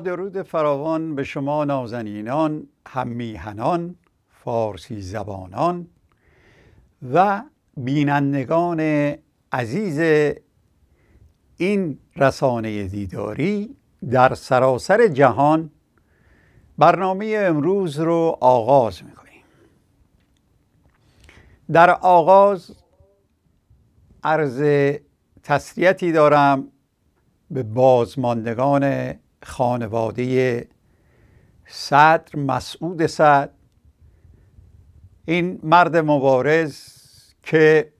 درود فراوان به شما نازنینان همیهنان فارسی زبانان و بینندگان عزیز این رسانه دیداری در سراسر جهان برنامه امروز رو آغاز میکنیم در آغاز عرض تسلیتی دارم به بازماندگان خانواده صدر مسعود صدر این مرد مبارز که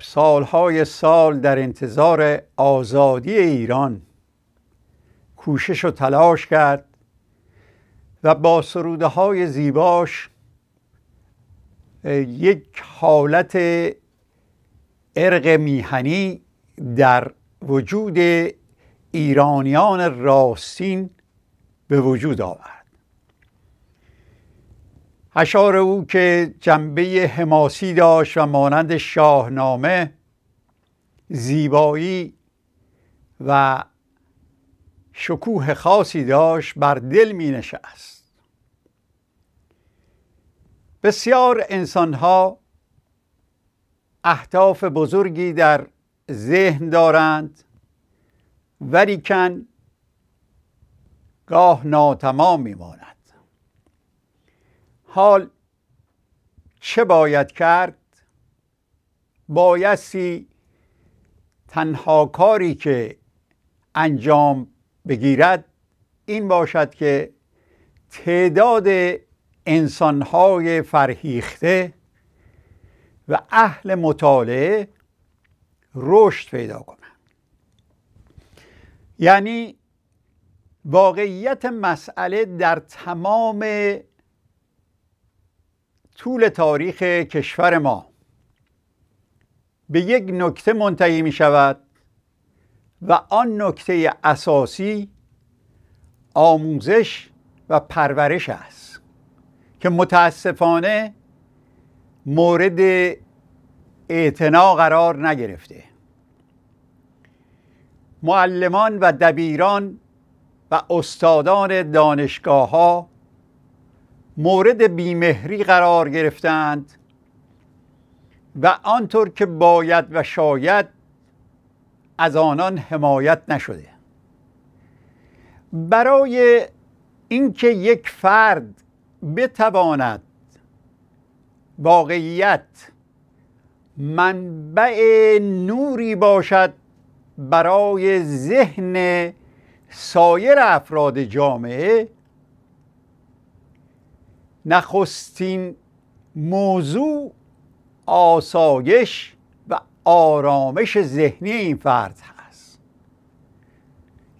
سالهای سال در انتظار آزادی ایران کوشش و تلاش کرد و با سروده های زیباش یک حالت ارق میهنی در وجود ایرانیان راستین به وجود آورد اشعار او که جنبه حماسی داشت و مانند شاهنامه زیبایی و شکوه خاصی داشت بر دل می نشست بسیار انسانها اهداف بزرگی در ذهن دارند ولیکن گاه ناتمام میماند حال چه باید کرد بایستی تنها کاری که انجام بگیرد این باشد که تعداد انسانهای فرهیخته و اهل مطالعه رشد پیدا کند یعنی واقعیت مسئله در تمام طول تاریخ کشور ما به یک نکته منتهی می شود و آن نکته اساسی آموزش و پرورش است که متاسفانه مورد اعتنا قرار نگرفته معلمان و دبیران و استادان دانشگاه ها مورد بیمهری قرار گرفتند و آنطور که باید و شاید از آنان حمایت نشده برای اینکه یک فرد بتواند واقعیت منبع نوری باشد برای ذهن سایر افراد جامعه نخستین موضوع آسایش و آرامش ذهنی این فرد هست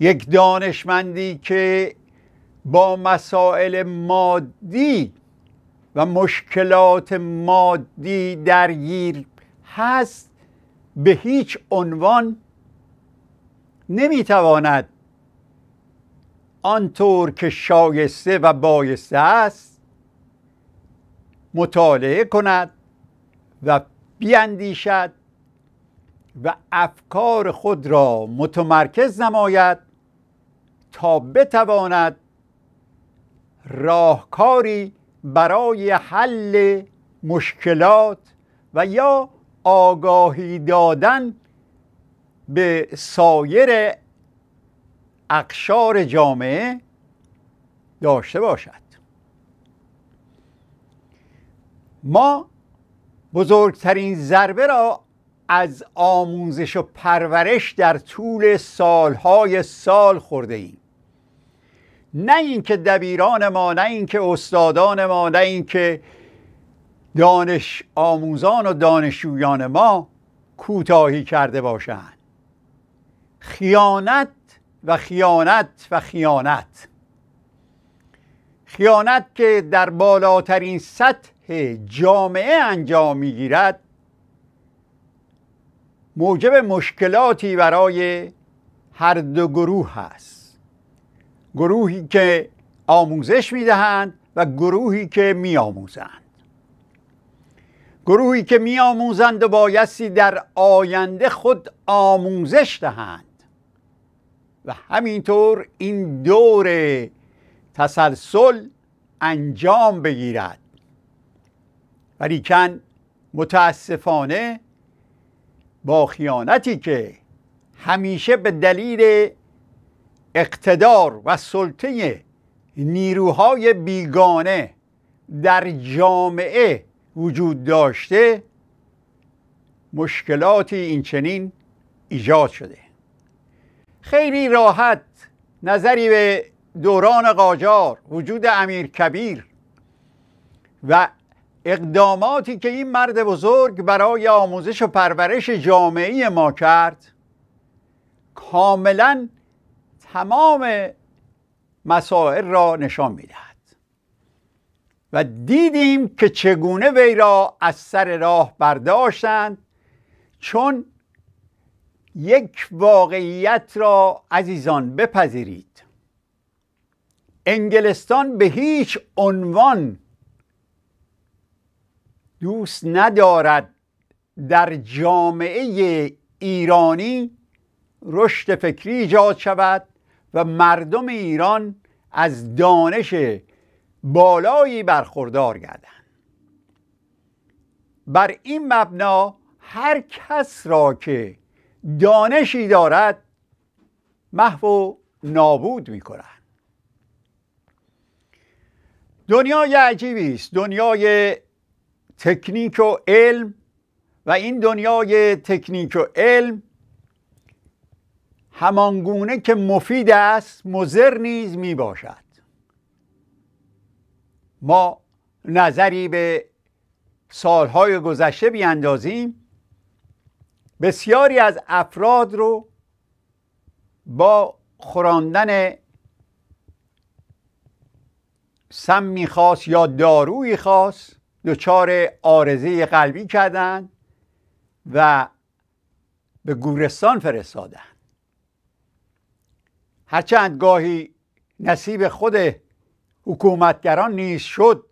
یک دانشمندی که با مسائل مادی و مشکلات مادی درگیر هست به هیچ عنوان نمیتواند آنطور که شایسته و بایسته است مطالعه کند و بیاندیشد و افکار خود را متمرکز نماید تا بتواند راهکاری برای حل مشکلات و یا آگاهی دادن به سایر اقشار جامعه داشته باشد ما بزرگترین ضربه را از آموزش و پرورش در طول سالهای سال خورده ایم نه اینکه دبیران ما نه اینکه استادان ما نه اینکه دانش آموزان و دانشجویان ما کوتاهی کرده باشند خیانت و خیانت و خیانت خیانت که در بالاترین سطح جامعه انجام گیرد موجب مشکلاتی برای هر دو گروه هست گروهی که آموزش میدهند و گروهی که میآموزند گروهی که میآموزند و بایستی در آینده خود آموزش دهند و همینطور این دور تسلسل انجام بگیرد ولیکن متاسفانه با خیانتی که همیشه به دلیل اقتدار و سلطه نیروهای بیگانه در جامعه وجود داشته مشکلاتی این ایجاد شده خیلی راحت نظری به دوران قاجار وجود امیر کبیر و اقداماتی که این مرد بزرگ برای آموزش و پرورش جامعی ما کرد کاملا تمام مسائل را نشان میدهد و دیدیم که چگونه وی را از سر راه برداشتند چون یک واقعیت را عزیزان بپذیرید انگلستان به هیچ عنوان دوست ندارد در جامعه ایرانی رشد فکری ایجاد شود و مردم ایران از دانش بالایی برخوردار گردند بر این مبنا هر کس را که دانشی دارد محو و نابود میکنند دنیای عجیبی است دنیای تکنیک و علم و این دنیای تکنیک و علم همانگونه که مفید است مضر نیز می باشد ما نظری به سالهای گذشته بیاندازیم بسیاری از افراد رو با خوراندن سم میخواست یا دارویی خواست دچار آرزه قلبی کردند و به گورستان فرستادن هرچند گاهی نصیب خود حکومتگران نیز شد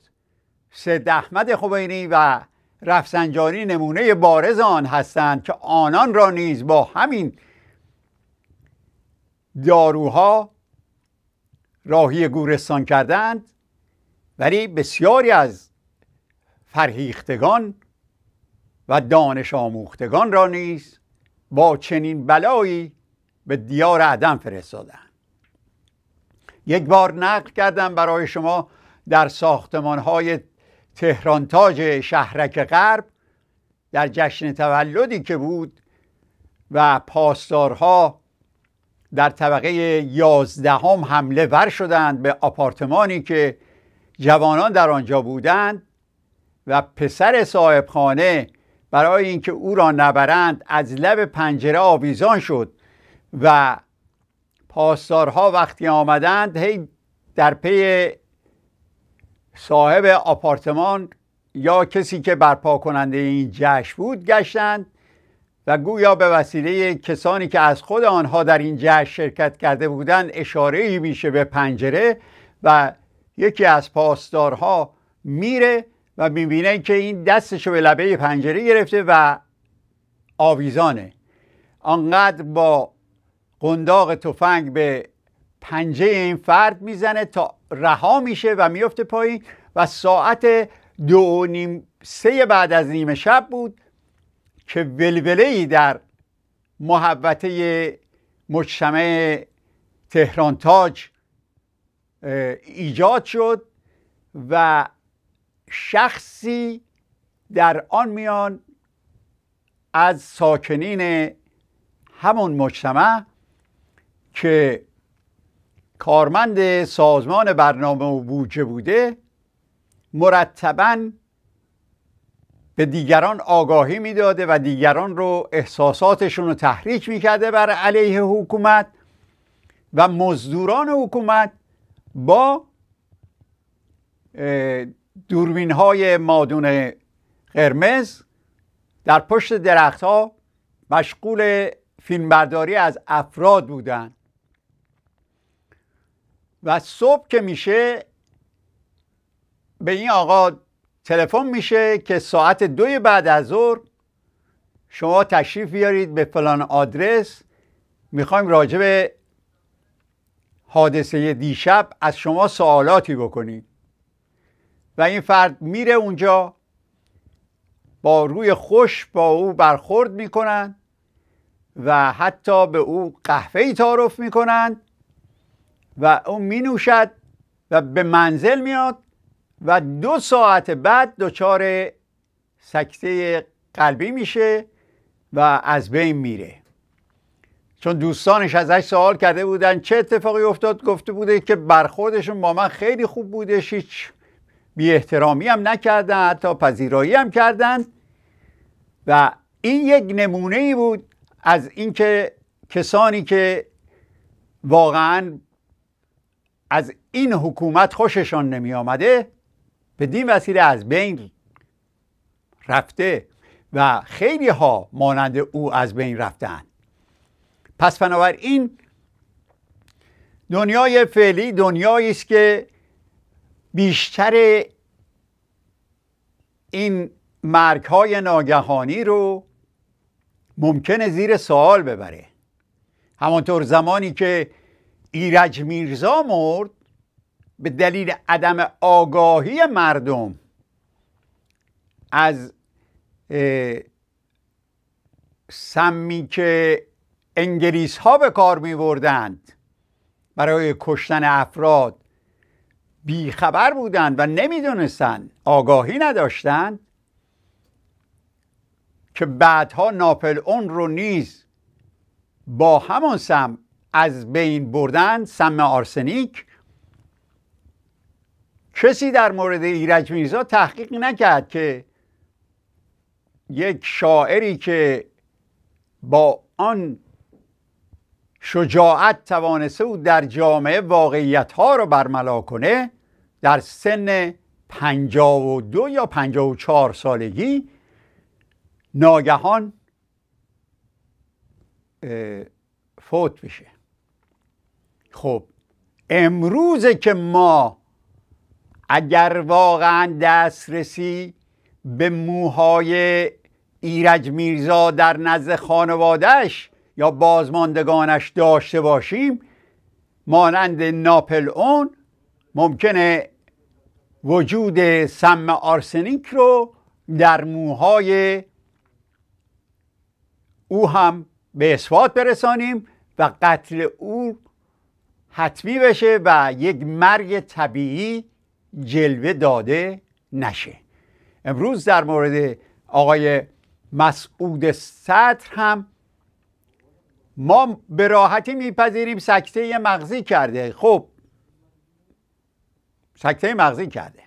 سید احمد خمینی و رفسنجانی نمونه بارز آن هستند که آنان را نیز با همین داروها راهی گورستان کردند ولی بسیاری از فرهیختگان و دانش آموختگان را نیز با چنین بلایی به دیار عدم فرستادند یک بار نقل کردم برای شما در ساختمان های تهرانتاج شهرک غرب در جشن تولدی که بود و پاسدارها در طبقه یازدهم حمله ور شدند به آپارتمانی که جوانان در آنجا بودند و پسر صاحبخانه برای اینکه او را نبرند از لب پنجره آویزان شد و پاسدارها وقتی آمدند هی در پی صاحب آپارتمان یا کسی که برپا کننده این جشن بود گشتند و گویا به وسیله کسانی که از خود آنها در این جشن شرکت کرده بودند اشاره ای میشه به پنجره و یکی از پاسدارها میره و میبینه که این دستش رو به لبه پنجره گرفته و آویزانه آنقدر با قنداق تفنگ به پنجه این فرد میزنه تا رها میشه و میفته پایین و ساعت دو و نیم سه بعد از نیمه شب بود که ولوله ای در محوطه مجتمع تهران تاج ایجاد شد و شخصی در آن میان از ساکنین همون مجتمع که کارمند سازمان برنامه و بودجه بوده مرتبا به دیگران آگاهی میداده و دیگران رو احساساتشون رو تحریک میکرده بر علیه حکومت و مزدوران حکومت با دوربین های مادون قرمز در پشت درختها مشغول فیلمبرداری از افراد بودند و صبح که میشه به این آقا تلفن میشه که ساعت دوی بعد از ظهر شما تشریف بیارید به فلان آدرس میخوایم راجع به حادثه دیشب از شما سوالاتی بکنیم و این فرد میره اونجا با روی خوش با او برخورد میکنند و حتی به او قهوه ای تعارف میکنند و اون می نوشد و به منزل میاد و دو ساعت بعد دچار سکته قلبی میشه و از بین میره چون دوستانش ازش سوال کرده بودن چه اتفاقی افتاد گفته بوده که برخوردشون با من خیلی خوب بوده هیچ بی احترامی هم نکردن حتی پذیرایی هم کردن و این یک نمونه ای بود از اینکه کسانی که واقعا از این حکومت خوششان نمی آمده بدین وسیله از بین رفته و خیلی ها مانند او از بین رفتن پس این دنیای فعلی دنیایی است که بیشتر این مرگ های ناگهانی رو ممکنه زیر سوال ببره همانطور زمانی که ایرج میرزا مرد به دلیل عدم آگاهی مردم از سمی که انگلیس ها به کار می بردند برای کشتن افراد بیخبر بودند و نمیدونستند آگاهی نداشتند که بعدها ناپل اون رو نیز با همون سم از بین بردن سم آرسنیک کسی در مورد ایرج میرزا تحقیق نکرد که یک شاعری که با آن شجاعت توانسته او در جامعه واقعیت ها رو برملا کنه در سن 52 یا 54 سالگی ناگهان فوت بشه خب امروز که ما اگر واقعا دسترسی به موهای ایرج میرزا در نزد خانوادهش یا بازماندگانش داشته باشیم مانند ناپل اون ممکنه وجود سم آرسنیک رو در موهای او هم به اثبات برسانیم و قتل او حتمی بشه و یک مرگ طبیعی جلوه داده نشه امروز در مورد آقای مسعود سطر هم ما به راحتی میپذیریم سکته مغزی کرده خب سکته مغزی کرده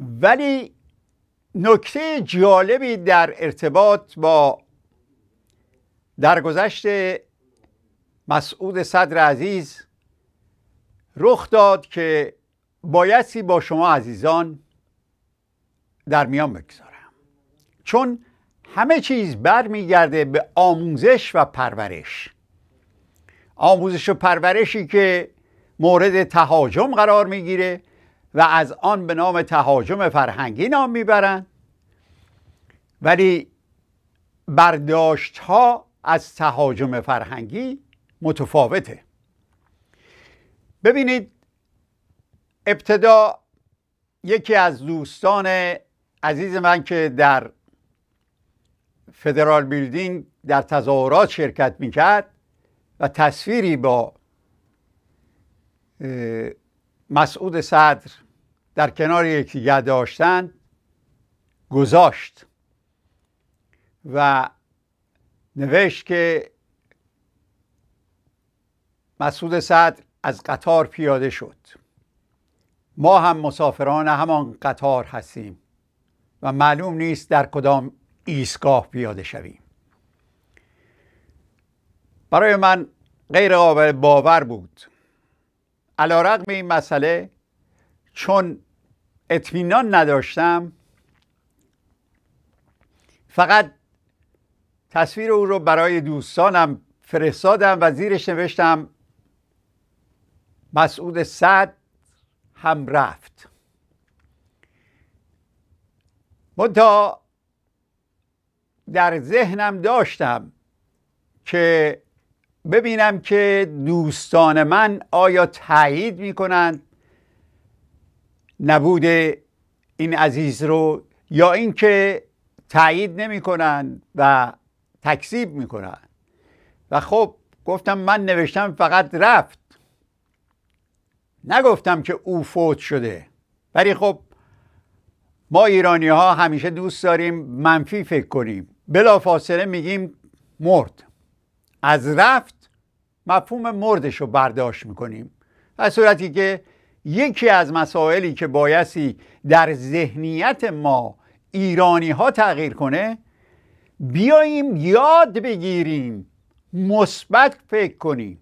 ولی نکته جالبی در ارتباط با درگذشت مسعود صدر عزیز رخ داد که بایستی با شما عزیزان در میان بگذارم چون همه چیز برمیگرده به آموزش و پرورش آموزش و پرورشی که مورد تهاجم قرار میگیره و از آن به نام تهاجم فرهنگی نام میبرند ولی برداشت ها از تهاجم فرهنگی متفاوته ببینید ابتدا یکی از دوستان عزیز من که در فدرال بیلدینگ در تظاهرات شرکت میکرد و تصویری با مسعود صدر در کنار یکدیگر داشتن گذاشت و نوشت که مسعود صدر از قطار پیاده شد ما هم مسافران همان قطار هستیم و معلوم نیست در کدام ایستگاه پیاده شویم برای من غیر قابل باور بود علا رقم این مسئله چون اطمینان نداشتم فقط تصویر او رو برای دوستانم فرستادم و زیرش نوشتم مسعود صد هم رفت تا در ذهنم داشتم که ببینم که دوستان من آیا تایید میکنند نبود این عزیز رو یا اینکه تایید نمیکنند و تکذیب میکنند و خب گفتم من نوشتم فقط رفت نگفتم که او فوت شده ولی خب ما ایرانی ها همیشه دوست داریم منفی فکر کنیم بلا فاصله میگیم مرد از رفت مفهوم مردش رو برداشت میکنیم در صورتی که یکی از مسائلی که بایستی در ذهنیت ما ایرانی ها تغییر کنه بیاییم یاد بگیریم مثبت فکر کنیم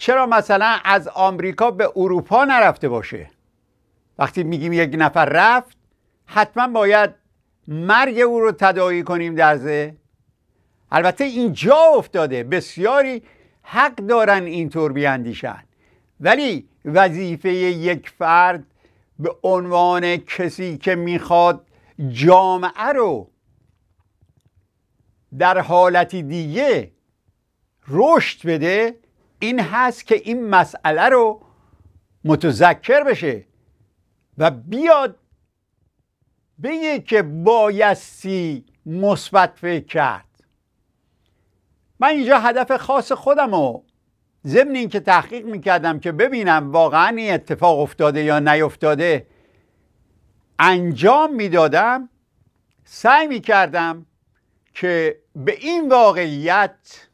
چرا مثلا از آمریکا به اروپا نرفته باشه وقتی میگیم یک نفر رفت حتما باید مرگ او رو تداعی کنیم درزه البته اینجا افتاده بسیاری حق دارن اینطور بیاندیشن ولی وظیفه یک فرد به عنوان کسی که میخواد جامعه رو در حالتی دیگه رشد بده این هست که این مسئله رو متذکر بشه و بیاد بگه که بایستی مثبت فکر کرد من اینجا هدف خاص خودم رو ضمن اینکه تحقیق میکردم که ببینم واقعا این اتفاق افتاده یا نیفتاده انجام میدادم سعی میکردم که به این واقعیت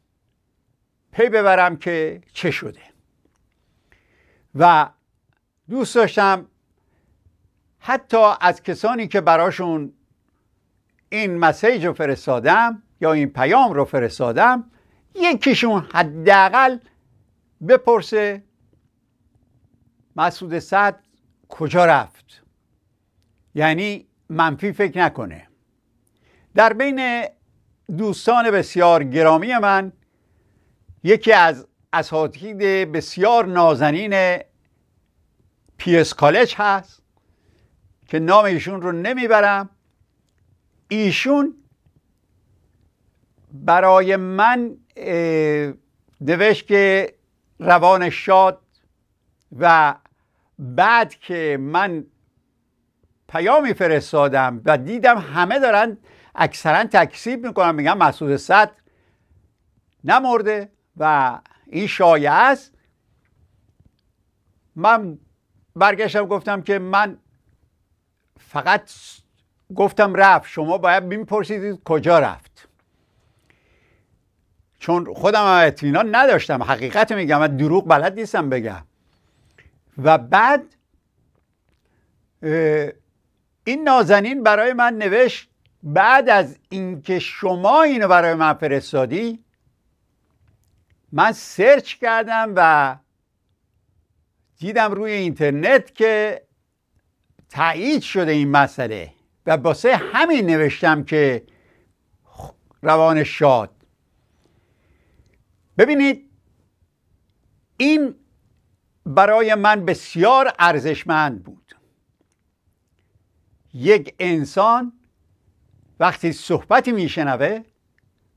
پی ببرم که چه شده و دوست داشتم حتی از کسانی که براشون این مسیج رو فرستادم یا این پیام رو فرستادم یکیشون حداقل بپرسه مسعود صد کجا رفت یعنی منفی فکر نکنه در بین دوستان بسیار گرامی من یکی از اساتید بسیار نازنین پیس کالج هست که نام ایشون رو نمیبرم ایشون برای من نوشت که روان شاد و بعد که من پیامی فرستادم و دیدم همه دارن اکثرا تکسیب میکنن میگن مسعود صدر نمرده و این شایعه است من برگشتم گفتم که من فقط گفتم رفت شما باید پرسیدید کجا رفت چون خودم اطمینان نداشتم حقیقت میگم من دروغ بلد نیستم بگم و بعد این نازنین برای من نوشت بعد از اینکه شما اینو برای من فرستادی من سرچ کردم و دیدم روی اینترنت که تایید شده این مسئله و باسه همین نوشتم که روان شاد ببینید این برای من بسیار ارزشمند بود یک انسان وقتی صحبتی میشنوه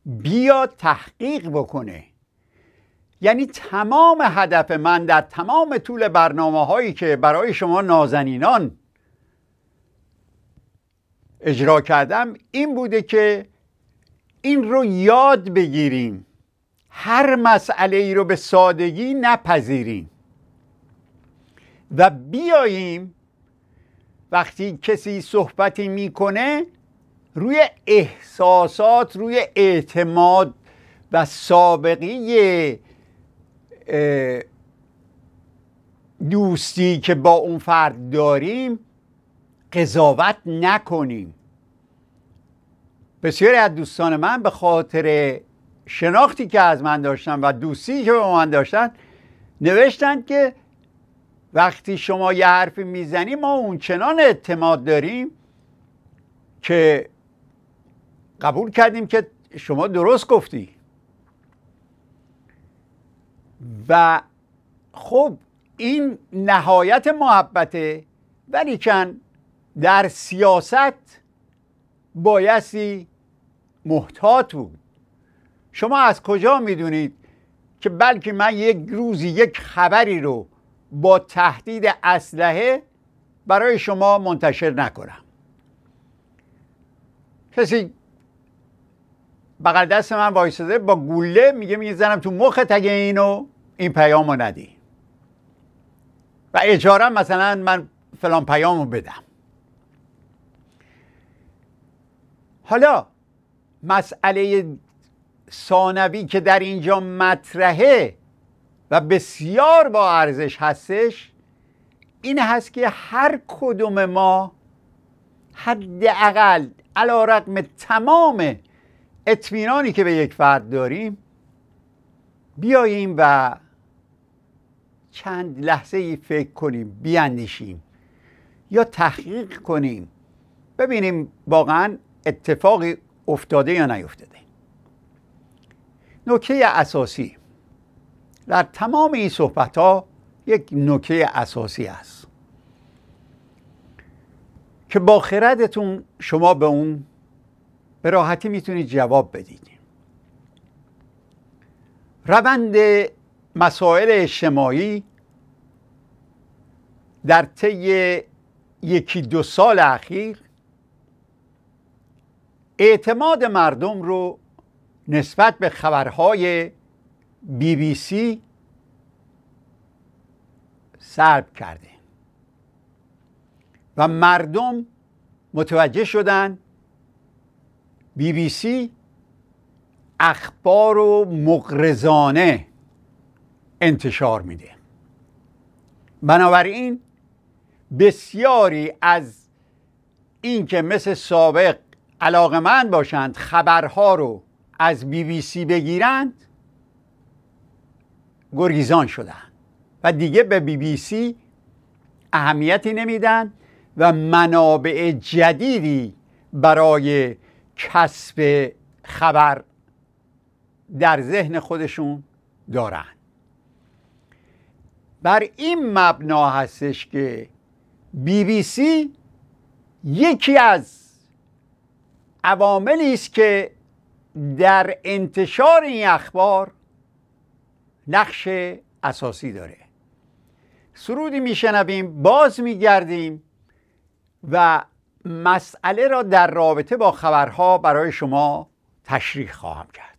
بیا تحقیق بکنه یعنی تمام هدف من در تمام طول برنامه هایی که برای شما نازنینان اجرا کردم این بوده که این رو یاد بگیریم هر مسئله ای رو به سادگی نپذیریم و بیاییم وقتی کسی صحبتی میکنه روی احساسات روی اعتماد و سابقه دوستی که با اون فرد داریم قضاوت نکنیم بسیاری از دوستان من به خاطر شناختی که از من داشتن و دوستی که با من داشتن نوشتند که وقتی شما یه حرفی میزنی ما اونچنان اعتماد داریم که قبول کردیم که شما درست گفتی و خب این نهایت محبته ولیکن در سیاست بایستی محتاط بود شما از کجا میدونید که بلکه من یک روزی یک خبری رو با تهدید اسلحه برای شما منتشر نکنم کسی بغل دست من وایساده با گوله میگه زنم تو مخت اگه اینو این پیام رو ندی و اجاره مثلا من فلان پیام رو بدم حالا مسئله ثانوی که در اینجا مطرحه و بسیار با ارزش هستش این هست که هر کدوم ما حداقل علا رقم تمام اطمینانی که به یک فرد داریم بیاییم و چند لحظه فکر کنیم بیاندیشیم یا تحقیق کنیم ببینیم واقعا اتفاقی افتاده یا نیفتاده نکته اساسی در تمام این صحبت ها یک نکته اساسی است که با خردتون شما به اون به راحتی میتونید جواب بدید روند مسائل اجتماعی در طی یکی دو سال اخیر اعتماد مردم رو نسبت به خبرهای بی بی سی سلب کرده و مردم متوجه شدن بی بی سی اخبار و مقرزانه انتشار میده بنابراین بسیاری از اینکه مثل سابق علاقمند باشند خبرها رو از بی بی سی بگیرند گرگیزان شدند و دیگه به بی بی سی اهمیتی نمیدن و منابع جدیدی برای کسب خبر در ذهن خودشون دارند بر این مبنا هستش که بی بی سی یکی از عواملی است که در انتشار این اخبار نقش اساسی داره سرودی میشنویم باز میگردیم و مسئله را در رابطه با خبرها برای شما تشریح خواهم کرد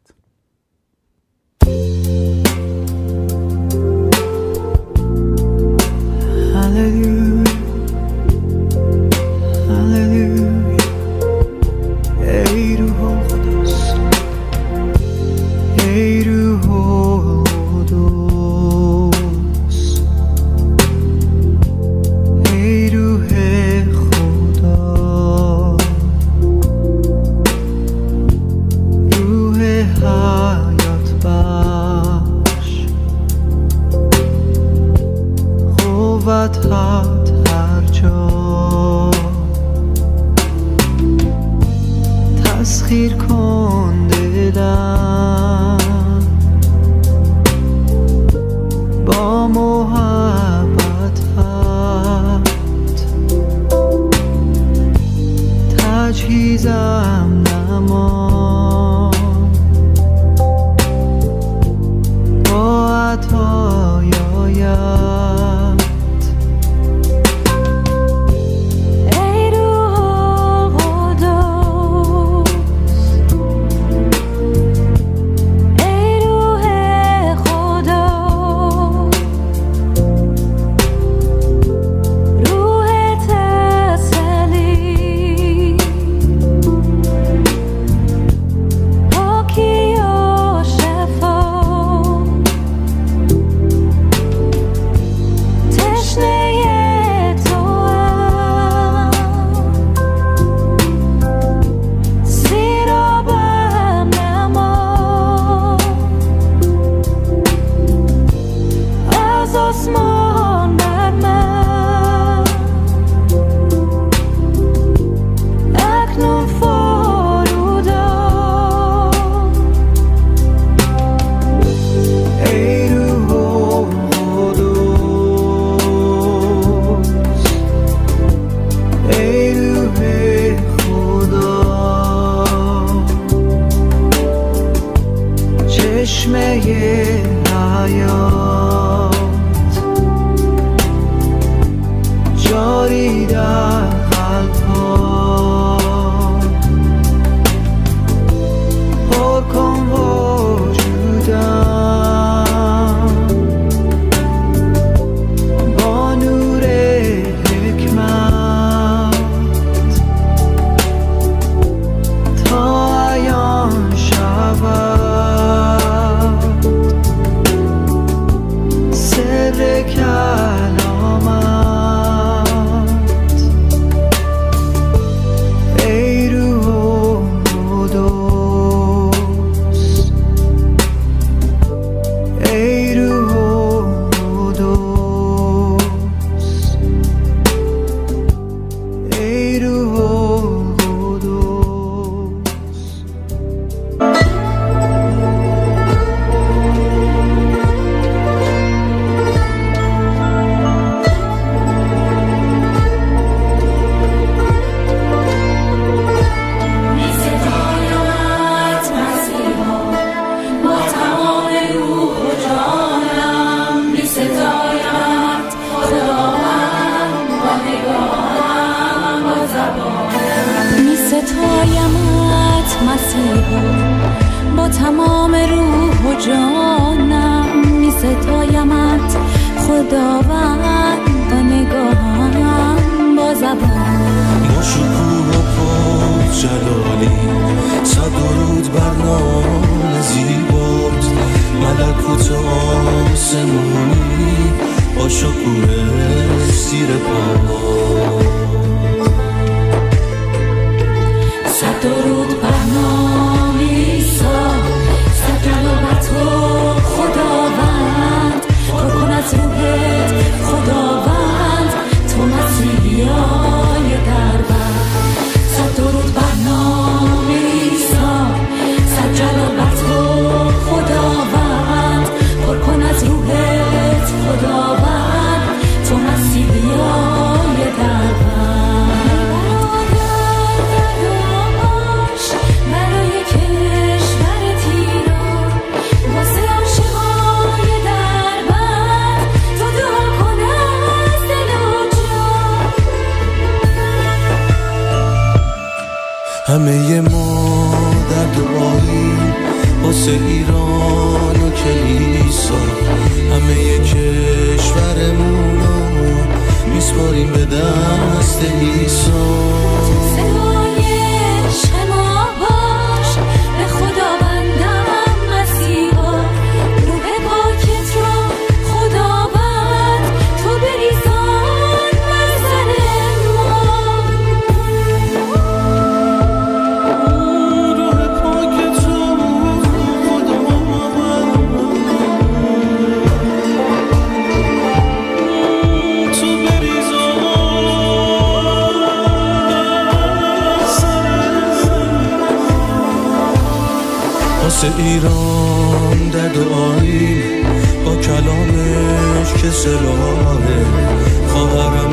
سلاحه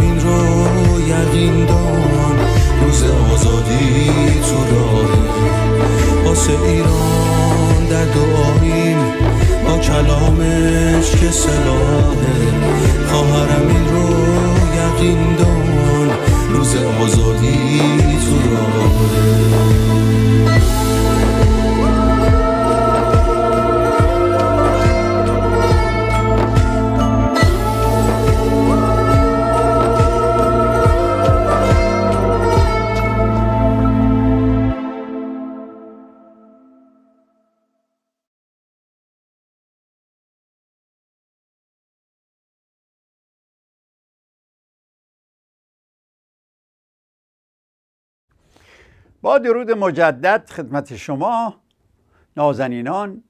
این رو یقین دان روز آزادی تو پس ایران در دعاییم با کلامش که سلاحه خواهرم این رو یقین دان روز آزادی تو با درود مجدد خدمت شما نازنینان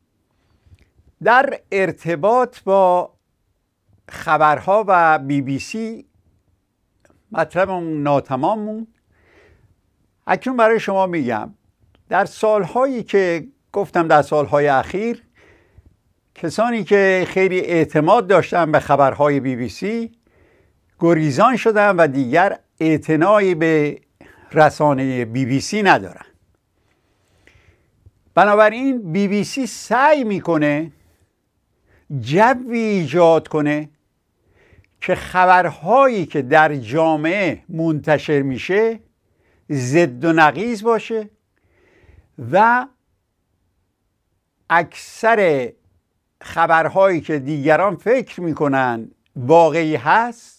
در ارتباط با خبرها و بی بی سی مطلبمون ناتمام اکنون برای شما میگم در سالهایی که گفتم در سالهای اخیر کسانی که خیلی اعتماد داشتن به خبرهای بی بی سی گریزان شدن و دیگر اعتنایی به رسانه بی بی سی ندارن بنابراین بی بی سی سعی میکنه جوی ایجاد کنه که خبرهایی که در جامعه منتشر میشه ضد و نقیز باشه و اکثر خبرهایی که دیگران فکر میکنن واقعی هست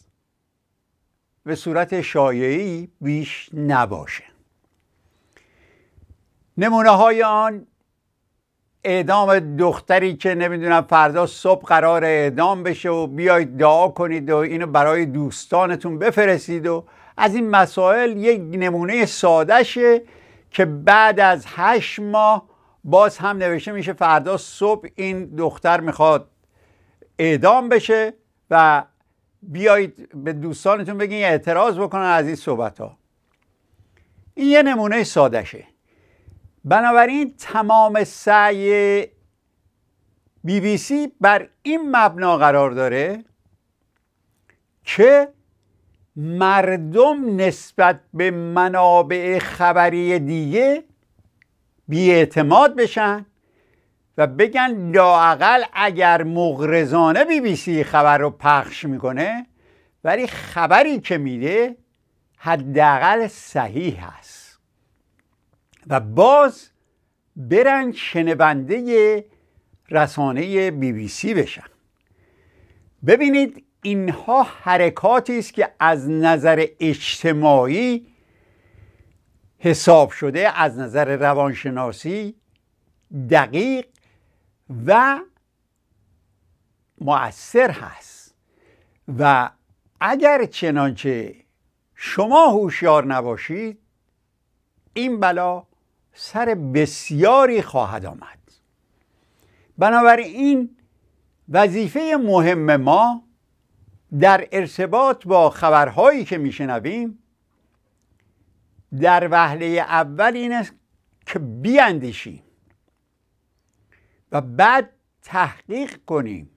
به صورت شایعی بیش نباشه نمونه های آن اعدام دختری که نمیدونم فردا صبح قرار اعدام بشه و بیاید دعا کنید و اینو برای دوستانتون بفرستید و از این مسائل یک نمونه شه که بعد از هشت ماه باز هم نوشته میشه فردا صبح این دختر میخواد اعدام بشه و بیایید به دوستانتون بگین اعتراض بکنن از این صحبت ها این یه نمونه سادشه بنابراین تمام سعی بی بی سی بر این مبنا قرار داره که مردم نسبت به منابع خبری دیگه اعتماد بشن و بگن لاعقل اگر مغرزانه بی بی سی خبر رو پخش میکنه ولی خبری که میده حداقل صحیح هست و باز برن شنونده رسانه بی بی سی بشن ببینید اینها حرکاتی است که از نظر اجتماعی حساب شده از نظر روانشناسی دقیق و مؤثر هست و اگر چنانچه شما هوشیار نباشید این بلا سر بسیاری خواهد آمد بنابراین وظیفه مهم ما در ارتباط با خبرهایی که میشنویم در وهله اول این است که بیاندیشیم و بعد تحقیق کنیم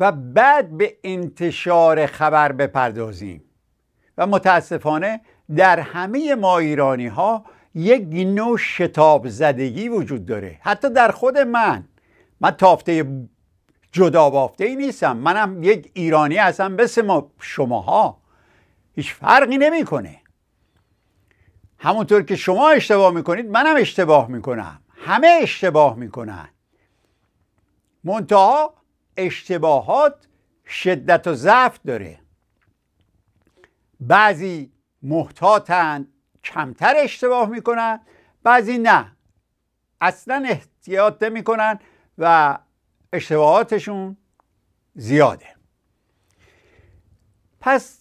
و بعد به انتشار خبر بپردازیم و متاسفانه در همه ما ایرانی ها یک نوع شتاب زدگی وجود داره حتی در خود من من تافته جدا بافته ای نیستم منم یک ایرانی هستم مثل ما شماها هیچ فرقی نمیکنه همونطور که شما اشتباه میکنید منم اشتباه میکنم همه اشتباه میکنن منتها اشتباهات شدت و ضعف داره بعضی محتاطن کمتر اشتباه میکنن بعضی نه اصلا احتیاط نمیکنن و اشتباهاتشون زیاده پس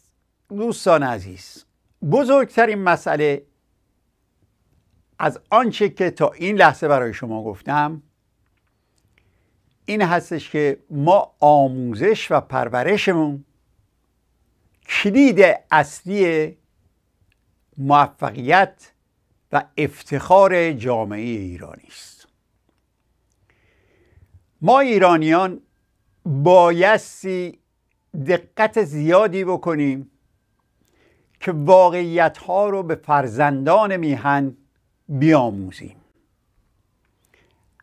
دوستان عزیز بزرگترین مسئله از آنچه که تا این لحظه برای شما گفتم این هستش که ما آموزش و پرورشمون کلید اصلی موفقیت و افتخار جامعه ایرانی است ما ایرانیان بایستی دقت زیادی بکنیم که واقعیت رو به فرزندان میهن بیاموزیم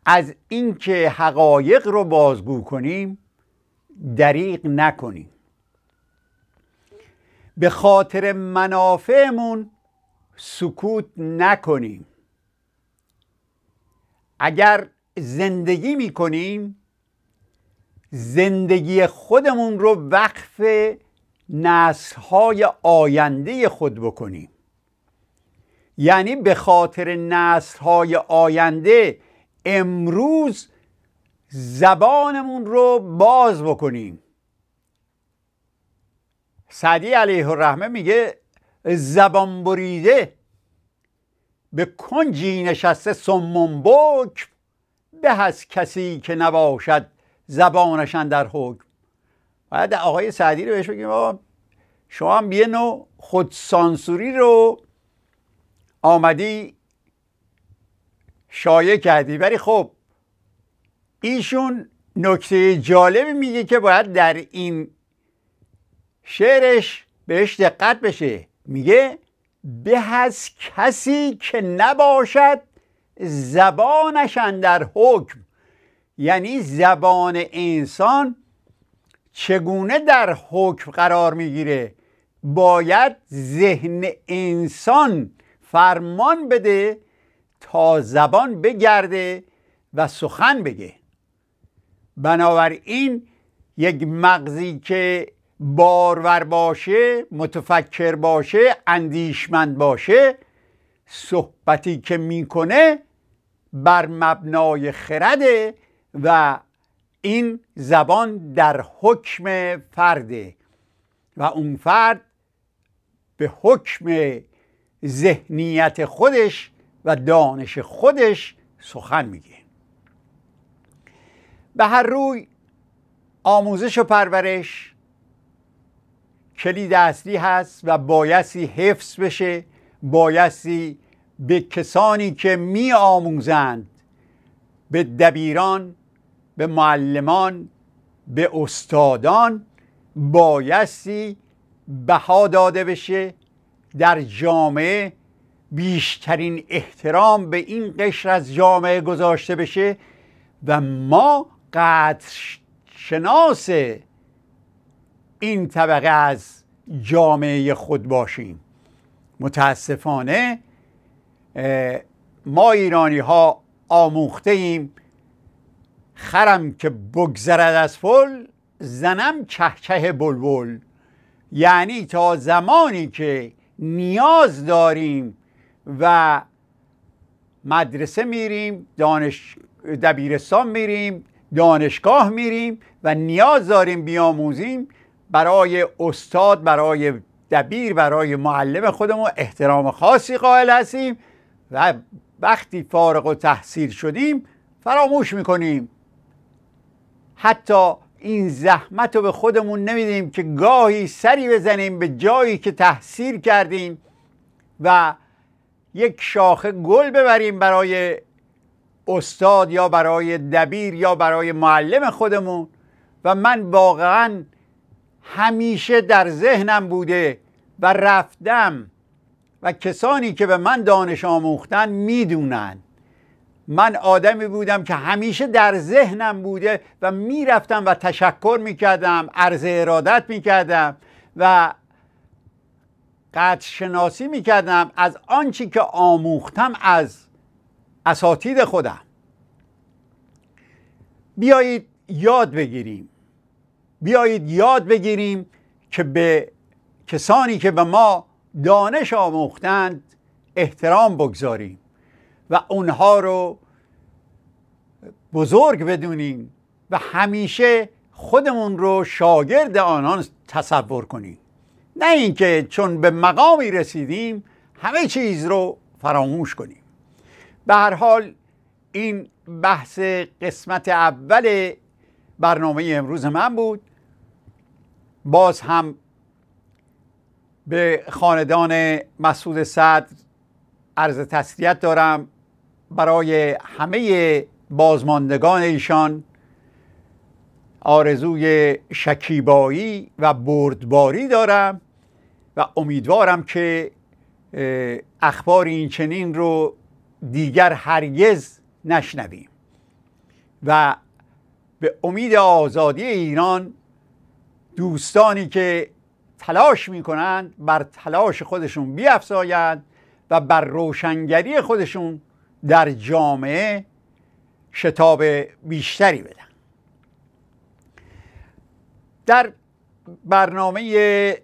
از اینکه حقایق رو بازگو کنیم دریغ نکنیم به خاطر منافعمون سکوت نکنیم اگر زندگی میکنیم زندگی خودمون رو وقف نسلهای آینده خود بکنیم یعنی به خاطر نسلهای آینده امروز زبانمون رو باز بکنیم سعدی علیه الرحمه میگه زبان بریده به کنجی نشسته سمون بک به از کسی که نباشد زبانشن در حکم باید آقای سعدی رو بهش بگیم شما هم یه نوع خودسانسوری رو آمدی شایع کردی ولی خب ایشون نکته جالبی میگه که باید در این شعرش بهش دقت بشه میگه به هز کسی که نباشد زبانش در حکم یعنی زبان انسان چگونه در حکم قرار میگیره باید ذهن انسان فرمان بده تا زبان بگرده و سخن بگه بنابراین یک مغزی که بارور باشه متفکر باشه اندیشمند باشه صحبتی که میکنه بر مبنای خرده و این زبان در حکم فرده و اون فرد به حکم ذهنیت خودش و دانش خودش سخن میگه به هر روی آموزش و پرورش کلید اصلی هست و بایستی حفظ بشه بایستی به کسانی که می آموزند به دبیران به معلمان به استادان بایستی بها داده بشه در جامعه بیشترین احترام به این قشر از جامعه گذاشته بشه و ما شناس این طبقه از جامعه خود باشیم متاسفانه ما ایرانی ها آموخته ایم خرم که بگذرد از فل زنم چهچه بلبل یعنی تا زمانی که نیاز داریم و مدرسه میریم دانش دبیرستان میریم دانشگاه میریم و نیاز داریم بیاموزیم برای استاد برای دبیر برای معلم خودمون احترام خاصی قائل هستیم و وقتی فارغ و تحصیل شدیم فراموش میکنیم حتی این زحمت رو به خودمون نمیدیم که گاهی سری بزنیم به جایی که تحصیل کردیم و یک شاخه گل ببریم برای استاد یا برای دبیر یا برای معلم خودمون و من واقعا همیشه در ذهنم بوده و رفتم و کسانی که به من دانش آموختن میدونن من آدمی بودم که همیشه در ذهنم بوده و میرفتم و تشکر میکردم عرض ارادت میکردم و قدر شناسی میکردم از آنچه که آموختم از اساتید خودم بیایید یاد بگیریم بیایید یاد بگیریم که به کسانی که به ما دانش آموختند احترام بگذاریم و اونها رو بزرگ بدونیم و همیشه خودمون رو شاگرد آنان تصور کنیم نه اینکه چون به مقامی رسیدیم همه چیز رو فراموش کنیم به هر حال این بحث قسمت اول برنامه امروز من بود باز هم به خاندان مسعود صدر عرض تسلیت دارم برای همه بازماندگان ایشان آرزوی شکیبایی و بردباری دارم و امیدوارم که اخبار این چنین رو دیگر هرگز نشنویم و به امید آزادی ایران دوستانی که تلاش میکنند بر تلاش خودشون بیافزایند و بر روشنگری خودشون در جامعه شتاب بیشتری بدن در برنامه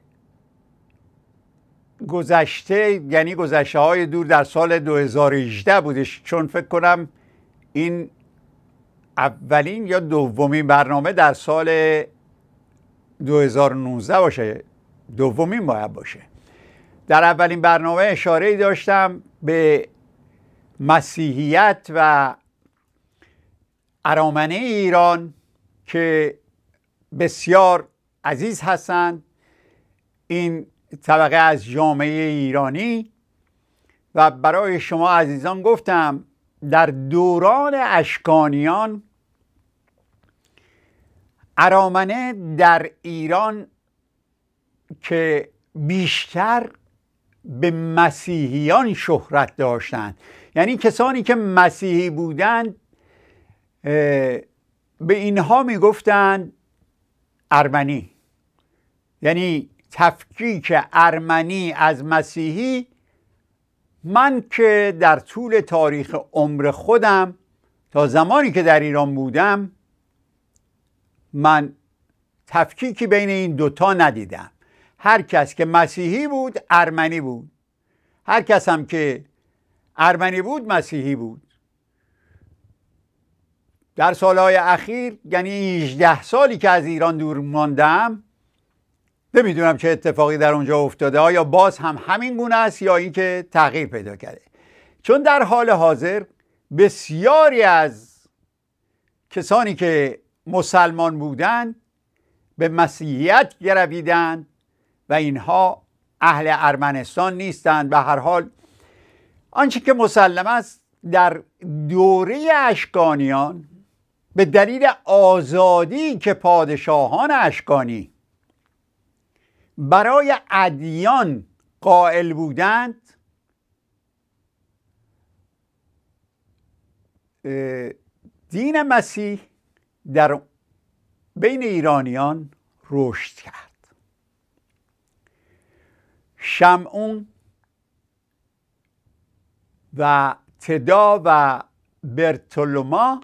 گذشته یعنی گذشته های دور در سال 2018 بودش چون فکر کنم این اولین یا دومین برنامه در سال 2019 باشه دومین باید باشه در اولین برنامه اشاره داشتم به مسیحیت و ارامنه ایران که بسیار عزیز هستند این طبقه از جامعه ایرانی و برای شما عزیزان گفتم در دوران اشکانیان ارامنه در ایران که بیشتر به مسیحیان شهرت داشتند یعنی کسانی که مسیحی بودند به اینها میگفتند ارمنی یعنی تفکیک ارمنی از مسیحی من که در طول تاریخ عمر خودم تا زمانی که در ایران بودم من تفکیکی بین این دوتا ندیدم هر کس که مسیحی بود ارمنی بود هر کس هم که ارمنی بود مسیحی بود در سالهای اخیر یعنی 18 سالی که از ایران دور ماندم نمیدونم چه اتفاقی در اونجا افتاده آیا باز هم همین گونه است یا اینکه تغییر پیدا کرده چون در حال حاضر بسیاری از کسانی که مسلمان بودند به مسیحیت گرویدند و اینها اهل ارمنستان نیستند به هر حال آنچه که مسلم است در دوره اشکانیان به دلیل آزادی که پادشاهان اشکانی برای ادیان قائل بودند دین مسیح در بین ایرانیان رشد کرد شمعون و تدا و برتولما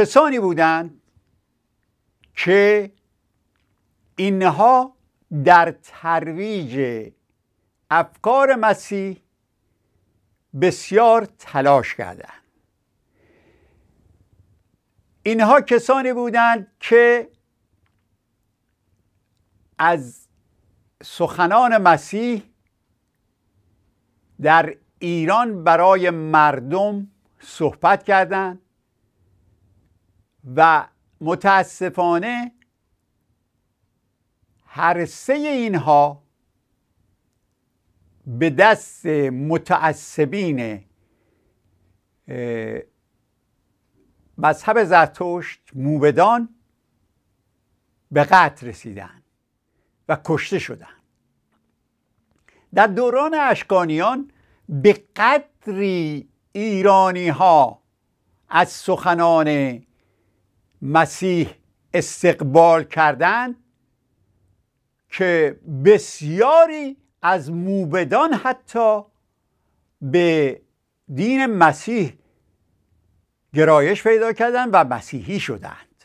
کسانی بودند که اینها در ترویج افکار مسیح بسیار تلاش کردند اینها کسانی بودند که از سخنان مسیح در ایران برای مردم صحبت کردند و متاسفانه هر سه اینها به دست متعصبین مذهب زرتشت موبدان به قتل رسیدن و کشته شدن در دوران اشکانیان به قدری ایرانی ها از سخنان مسیح استقبال کردند که بسیاری از موبدان حتی به دین مسیح گرایش پیدا کردند و مسیحی شدند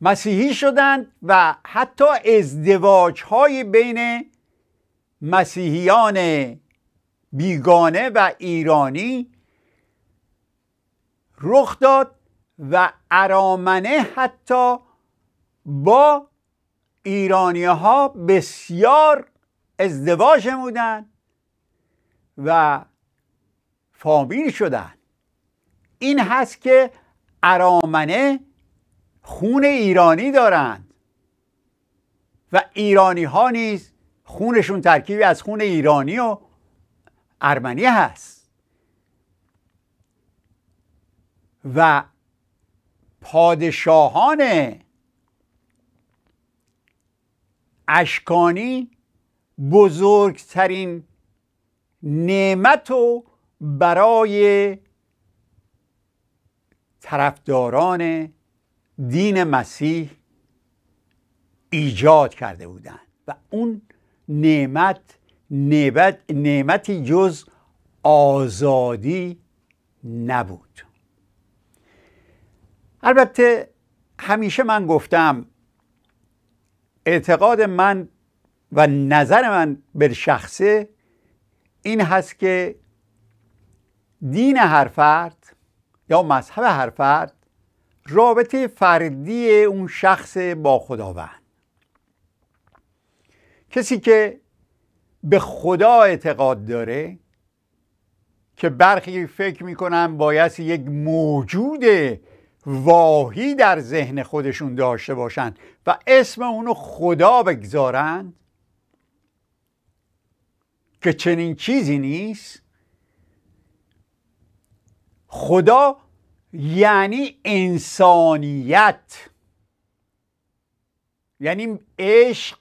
مسیحی شدند و حتی ازدواج های بین مسیحیان بیگانه و ایرانی رخ داد و ارامنه حتی با ایرانی ها بسیار ازدواج نمودند و فامیل شدن این هست که ارامنه خون ایرانی دارند و ایرانی ها نیز خونشون ترکیبی از خون ایرانی و ارمنی هست و پادشاهان اشکانی بزرگترین نعمت و برای طرفداران دین مسیح ایجاد کرده بودند و اون نعمت نعمت نعمتی جز آزادی نبود البته همیشه من گفتم اعتقاد من و نظر من به شخصه این هست که دین هر فرد یا مذهب هر فرد رابطه فردی اون شخص با خداوند کسی که به خدا اعتقاد داره که برخی فکر میکنن باید یک موجود واهی در ذهن خودشون داشته باشند و اسم اونو خدا بگذارند که چنین چیزی نیست خدا یعنی انسانیت یعنی عشق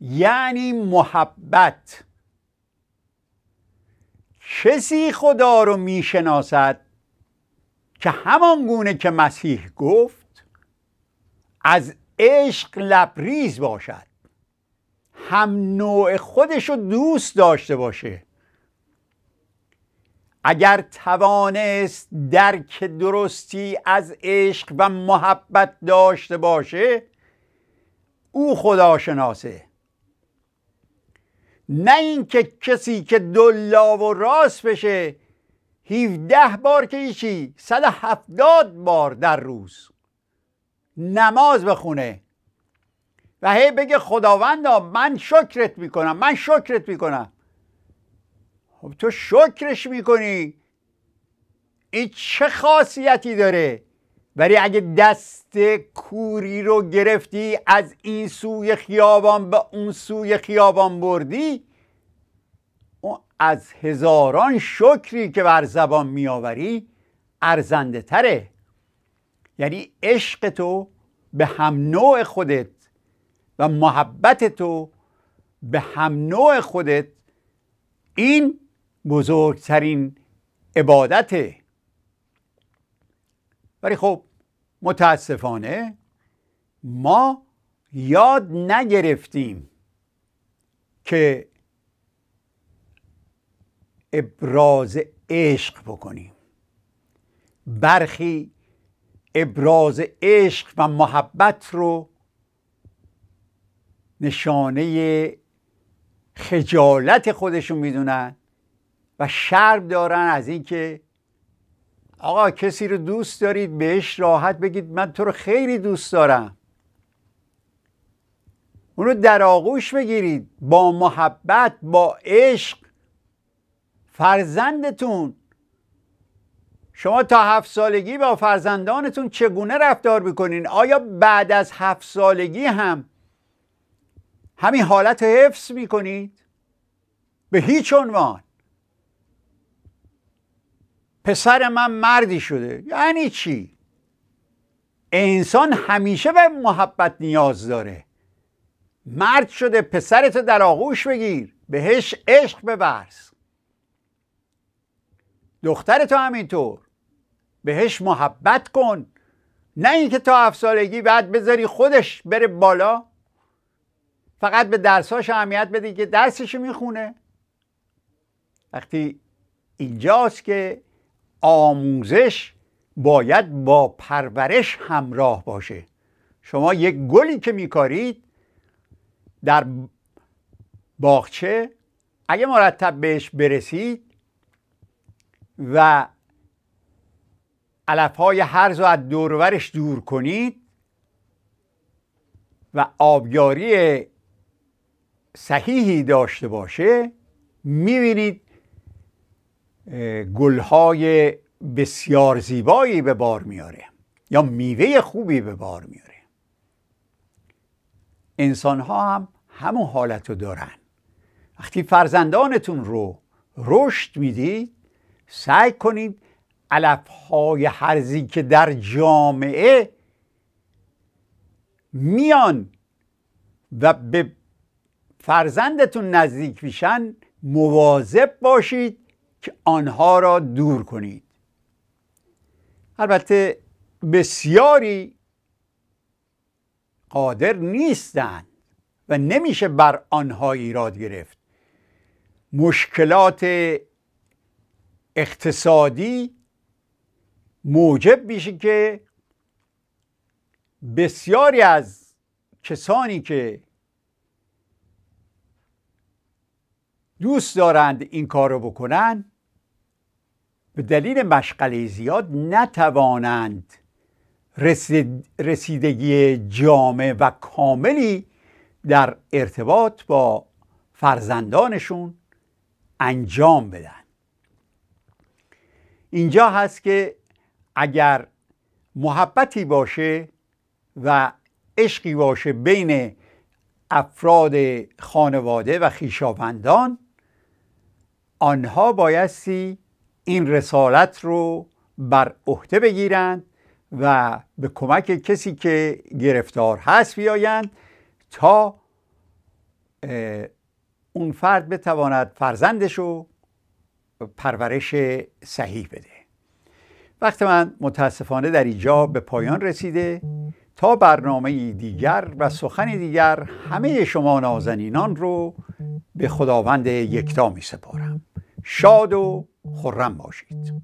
یعنی محبت کسی خدا رو میشناسد که همان گونه که مسیح گفت از عشق لبریز باشد هم نوع خودش رو دوست داشته باشه اگر توانست درک درستی از عشق و محبت داشته باشه او خداشناسه نه اینکه کسی که دلا و راست بشه 17 بار که هیچی 170 بار در روز نماز بخونه و هی بگه خداوندا من شکرت میکنم من شکرت میکنم خب تو شکرش میکنی این چه خاصیتی داره ولی اگه دست کوری رو گرفتی از این سوی خیابان به اون سوی خیابان بردی از هزاران شکری که بر زبان میآوری ارزنده تره یعنی عشق تو به هم نوع خودت و محبت تو به هم نوع خودت این بزرگترین عبادته ولی خب متاسفانه ما یاد نگرفتیم که ابراز عشق بکنیم برخی ابراز عشق و محبت رو نشانه خجالت خودشون میدونن و شرم دارن از اینکه آقا کسی رو دوست دارید بهش راحت بگید من تو رو خیلی دوست دارم اون رو در آغوش بگیرید با محبت با عشق فرزندتون شما تا هفت سالگی با فرزندانتون چگونه رفتار میکنین آیا بعد از هفت سالگی هم همین حالت حفظ میکنید به هیچ عنوان پسر من مردی شده یعنی چی انسان همیشه به محبت نیاز داره مرد شده پسرتو در آغوش بگیر بهش عشق ببرس دختر تو همینطور بهش محبت کن نه اینکه تا هفت سالگی بعد بذاری خودش بره بالا فقط به درساش اهمیت بده که درسش میخونه وقتی اینجاست که آموزش باید با پرورش همراه باشه شما یک گلی که میکارید در باغچه اگه مرتب بهش برسید و علف های هرز رو از دورورش دور کنید و آبیاری صحیحی داشته باشه میبینید گلهای بسیار زیبایی به بار میاره یا میوه خوبی به بار میاره انسان ها هم همون حالت رو دارن وقتی فرزندانتون رو رشد میدید سعی کنید علف های هرزی که در جامعه میان و به فرزندتون نزدیک میشن مواظب باشید که آنها را دور کنید البته بسیاری قادر نیستند و نمیشه بر آنها ایراد گرفت مشکلات اقتصادی موجب میشه که بسیاری از کسانی که دوست دارند این کار رو بکنن به دلیل مشغله زیاد نتوانند رسیدگی جامع و کاملی در ارتباط با فرزندانشون انجام بدن اینجا هست که اگر محبتی باشه و عشقی باشه بین افراد خانواده و خیشاوندان آنها بایستی این رسالت رو بر عهده بگیرند و به کمک کسی که گرفتار هست بیایند تا اون فرد بتواند فرزندش رو پرورش صحیح بده وقت من متاسفانه در اینجا به پایان رسیده تا برنامه دیگر و سخن دیگر همه شما نازنینان رو به خداوند یکتا می سپارم شاد و خرم باشید